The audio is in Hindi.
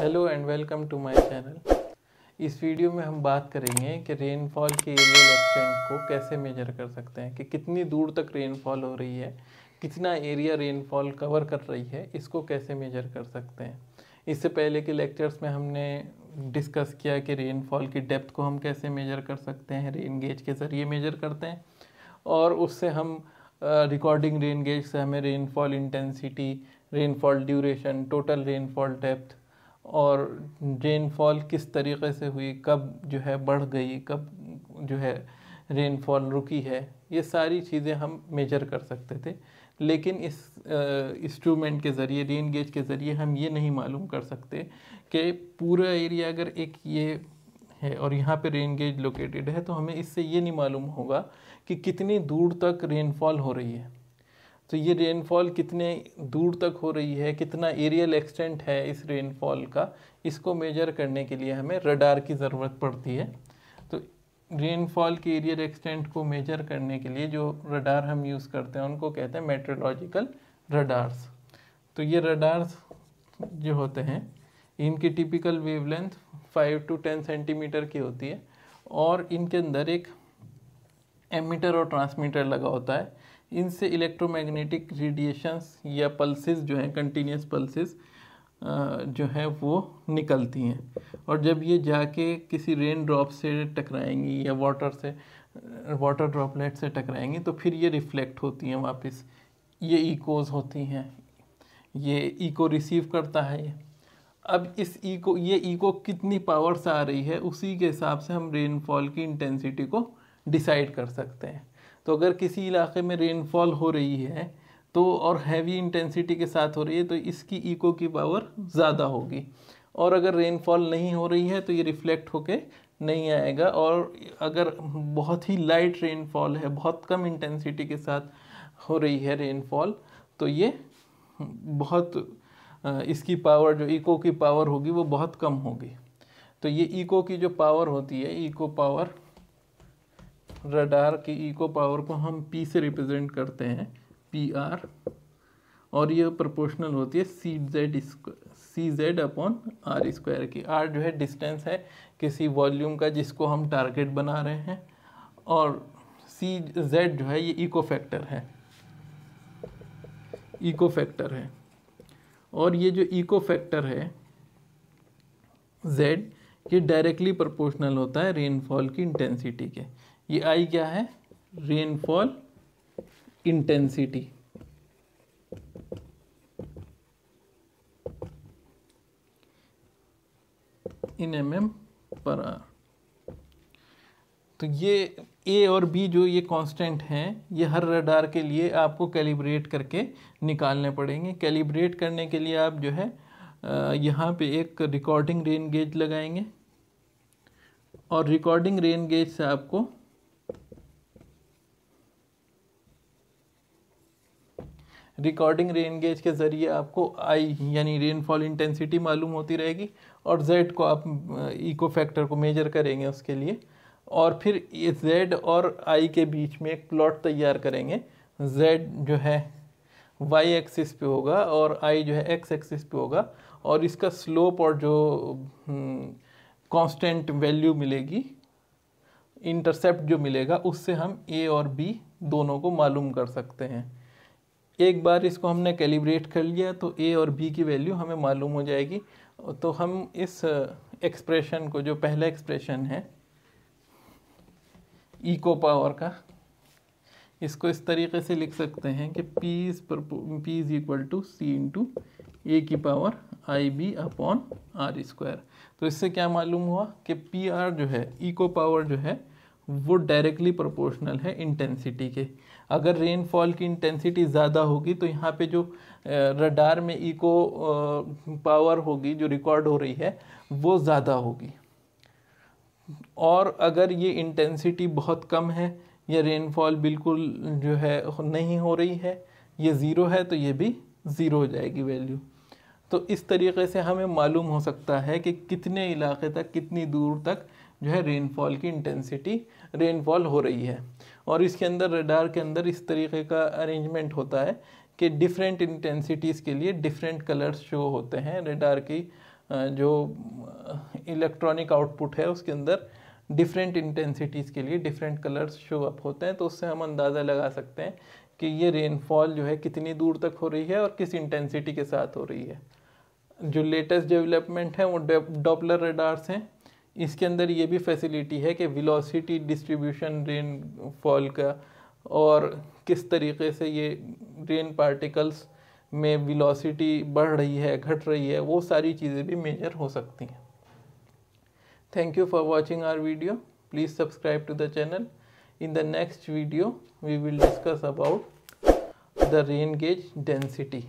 hello and welcome to my channel इस वीडियो में हम बात करेंगे कि रेनफॉल के एरियल एक्सटेंट को कैसे मेजर कर सकते हैं कि कितनी दूर तक रेनफॉल हो रही है कितना एरिया रेनफॉल कवर कर रही है इसको कैसे मेजर कर सकते हैं इससे पहले के लेक्चर्स में हमने डिस्कस किया कि रेनफॉल की डेप्थ को हम कैसे मेजर कर सकते हैं रेन गेज के ज़रिए मेजर करते हैं और उससे हम रिकॉर्डिंग रेन गेज से हमें rainfall intensity rainfall duration total rainfall depth और रेनफॉल किस तरीके से हुई कब जो है बढ़ गई कब जो है रेनफॉल रुकी है ये सारी चीज़ें हम मेजर कर सकते थे लेकिन इस इंस्ट्रूमेंट के ज़रिए रेन गेज के ज़रिए हम ये नहीं मालूम कर सकते कि पूरा एरिया अगर एक ये है और यहाँ पे रेन गेज लोकेटेड है तो हमें इससे ये नहीं मालूम होगा कि कितनी दूर तक रेनफॉल हो रही है तो ये रेनफॉल कितने दूर तक हो रही है कितना एरियल एक्सटेंट है इस रेनफॉल का इसको मेजर करने के लिए हमें रडार की ज़रूरत पड़ती है तो रेनफॉल के एरियल एक्सटेंट को मेजर करने के लिए जो रडार हम यूज़ करते हैं उनको कहते हैं मेट्रोलॉजिकल रडार्स तो ये रडार्स जो होते हैं इनकी typical wavelength five to ten centimetre की होती है और इनके अंदर एक एमीटर और ट्रांसमीटर लगा होता है इनसे इलेक्ट्रोमैग्नेटिक रेडिएशंस या पल्सेस जो हैं कंटिन्यूस पल्सेस जो हैं वो निकलती हैं और जब ये जाके किसी रेन ड्रॉप से टकराएंगी या वाटर से वाटर ड्रॉपलेट से टकराएंगी तो फिर ये रिफ्लेक्ट होती हैं वापस ये इकोज होती हैं ये इको रिसीव करता है ये अब इस इको ये इको कितनी पावर से आ रही है उसी के हिसाब से हम रेनफॉल की इंटेंसिटी को डिसाइड कर सकते हैं तो अगर किसी इलाके में रेनफॉल हो रही है तो और हैवी इंटेंसिटी के साथ हो रही है तो इसकी इको की पावर ज़्यादा होगी और अगर रेनफॉल नहीं हो रही है तो ये रिफ्लेक्ट होके नहीं आएगा और अगर बहुत ही लाइट रेनफॉल है बहुत कम इंटेंसिटी के साथ हो रही है रेनफॉल तो ये बहुत इसकी पावर जो इको की पावर होगी वो बहुत कम होगी तो ये इको की जो पावर होती है इको पावर रडार की इको पावर को हम पी से रिप्रेजेंट करते हैं पी आर और ये प्रोपोर्शनल होती है C Z C Z upon R square की आर जो है डिस्टेंस है किसी वॉल्यूम का जिसको हम टारगेट बना रहे हैं और सी जेड जो है ये इको फैक्टर है इको फैक्टर है और ये जो इको फैक्टर है जेड ये डायरेक्टली प्रोपोर्शनल होता है रेनफॉल की इंटेंसिटी के ये आई क्या है rainfall intensity in M M per R तो ये ए और बी जो ये कांस्टेंट हैं ये हर रडार के लिए आपको कैलिब्रेट करके निकालने पड़ेंगे कैलिब्रेट करने के लिए आप जो है यहाँ पे एक रिकॉर्डिंग रेन गेज लगाएंगे और रिकॉर्डिंग रेन गेज से आपको रिकॉर्डिंग रेन गेज के ज़रिए आपको आई यानी रेनफॉल इंटेंसिटी मालूम होती रहेगी और जेड को आप इको फैक्टर को मेजर करेंगे उसके लिए और फिर ये जेड और आई के बीच में एक प्लॉट तैयार करेंगे जेड जो है वाई एक्सिस पे होगा और आई जो है एक्स एक्सिस पे होगा और इसका स्लोप और जो कांस्टेंट हम्म, वैल्यू मिलेगी इंटरसेप्ट जो मिलेगा उससे हम ए और बी दोनों को मालूम कर सकते हैं एक बार इसको हमने कैलिब्रेट कर लिया तो ए और बी की वैल्यू हमें मालूम हो जाएगी तो हम इस एक्सप्रेशन uh, को जो पहला एक्सप्रेशन है इको पावर का इसको इस तरीके से लिख सकते हैं कि P is P is equal to C into A की power I B upon R square तो इससे क्या मालूम हुआ कि पी आर जो है इको पावर जो है वो डायरेक्टली प्रोपोर्शनल है इंटेंसिटी के अगर रेनफॉल की इंटेंसिटी ज़्यादा होगी तो यहाँ पे जो रडार में इको पावर होगी जो रिकॉर्ड हो रही है वो ज़्यादा होगी और अगर ये इंटेंसिटी बहुत कम है या रेनफॉल बिल्कुल जो है नहीं हो रही है ये ज़ीरो है तो ये भी ज़ीरो हो जाएगी वैल्यू तो इस तरीके से हमें मालूम हो सकता है कि कितने इलाके तक कितनी दूर तक जो है रेनफॉल की इंटेंसिटी रेनफॉल हो रही है और इसके अंदर रडार के अंदर इस तरीके का अरेंजमेंट होता है कि डिफरेंट इंटेंसिटीज़ के लिए डिफरेंट कलर्स शो होते हैं रडार की जो इलेक्ट्रॉनिक आउटपुट है उसके अंदर डिफरेंट इंटेंसिटीज़ के लिए डिफरेंट कलर्स शो अप होते हैं तो उससे हम अंदाज़ा लगा सकते हैं कि ये रेनफॉल जो है कितनी दूर तक हो रही है और किस इंटेंसिटी के साथ हो रही है जो लेटेस्ट डेवलपमेंट है वो डॉपलर रेडार्स हैं इसके अंदर ये भी फैसिलिटी है कि वेलोसिटी डिस्ट्रीब्यूशन रेन फॉल का और किस तरीके से ये रेन पार्टिकल्स में वेलोसिटी बढ़ रही है घट रही है वो सारी चीज़ें भी मेजर हो सकती हैं thank you for watching our video please subscribe to the channel in the next video we will discuss about the rain gauge density